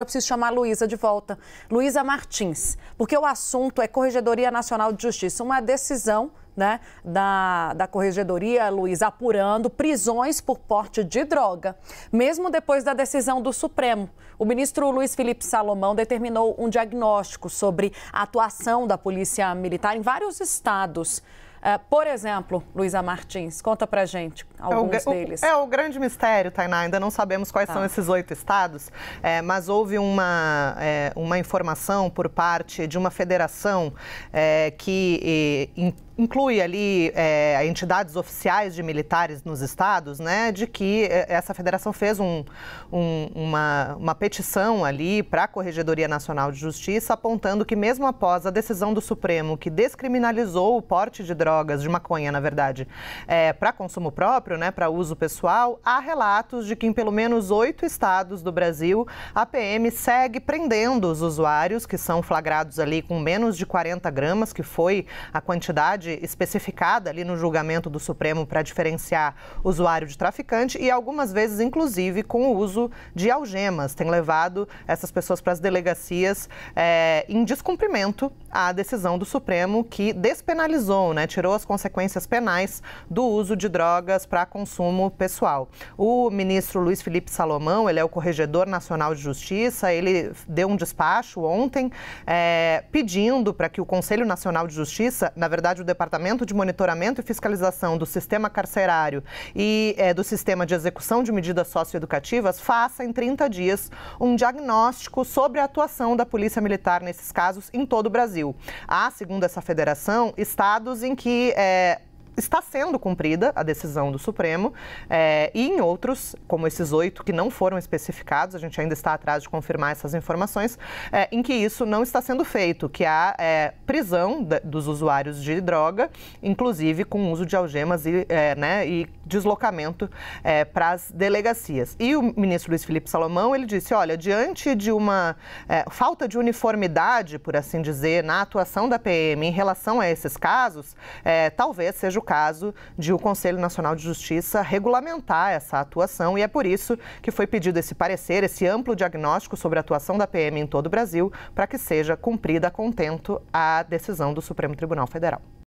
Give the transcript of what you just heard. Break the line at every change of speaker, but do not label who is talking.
Eu preciso chamar a Luísa de volta, Luísa Martins, porque o assunto é Corregedoria Nacional de Justiça, uma decisão né, da, da Corregedoria, Luísa, apurando prisões por porte de droga. Mesmo depois da decisão do Supremo, o ministro Luiz Felipe Salomão determinou um diagnóstico sobre a atuação da Polícia Militar em vários estados. Ah, por exemplo, Luísa Martins, conta pra gente é alguns é o, deles. é
o grande mistério, Tainá. Ainda não sabemos quais tá. são esses oito estados, é, mas houve uma, é, uma informação por parte de uma federação é, que e, inclui ali é, entidades oficiais de militares nos estados, né, de que é, essa federação fez um, um, uma, uma petição ali para a Corregedoria Nacional de Justiça, apontando que mesmo após a decisão do Supremo que descriminalizou o porte de drogas, de maconha, na verdade, é, para consumo próprio, né, para uso pessoal, há relatos de que em pelo menos oito estados do Brasil a PM segue prendendo os usuários que são flagrados ali com menos de 40 gramas, que foi a quantidade especificada ali no julgamento do Supremo para diferenciar usuário de traficante e algumas vezes, inclusive, com o uso de algemas. Tem levado essas pessoas para as delegacias é, em descumprimento à decisão do Supremo que despenalizou, né, tirou as consequências penais do uso de drogas para consumo pessoal. O ministro Luiz Felipe Salomão, ele é o corregedor nacional de justiça, ele deu um despacho ontem é, pedindo para que o Conselho Nacional de Justiça, na verdade, o Departamento de Monitoramento e Fiscalização do Sistema Carcerário e é, do Sistema de Execução de Medidas Socioeducativas faça em 30 dias um diagnóstico sobre a atuação da Polícia Militar nesses casos em todo o Brasil. Há, segundo essa federação, estados em que é, está sendo cumprida a decisão do Supremo é, e em outros, como esses oito que não foram especificados, a gente ainda está atrás de confirmar essas informações, é, em que isso não está sendo feito, que há é, prisão dos usuários de droga, inclusive com uso de algemas e, né, e deslocamento para as delegacias. E o ministro Luiz Felipe Salomão, ele disse, olha, diante de uma falta de uniformidade, por assim dizer, na atuação da PM em relação a esses casos, talvez seja o caso de o Conselho Nacional de Justiça regulamentar essa atuação e é por isso que foi pedido esse parecer, esse amplo diagnóstico sobre a atuação da PM em todo o Brasil, para que seja cumprida a contento a decisão do Supremo Tribunal Federal.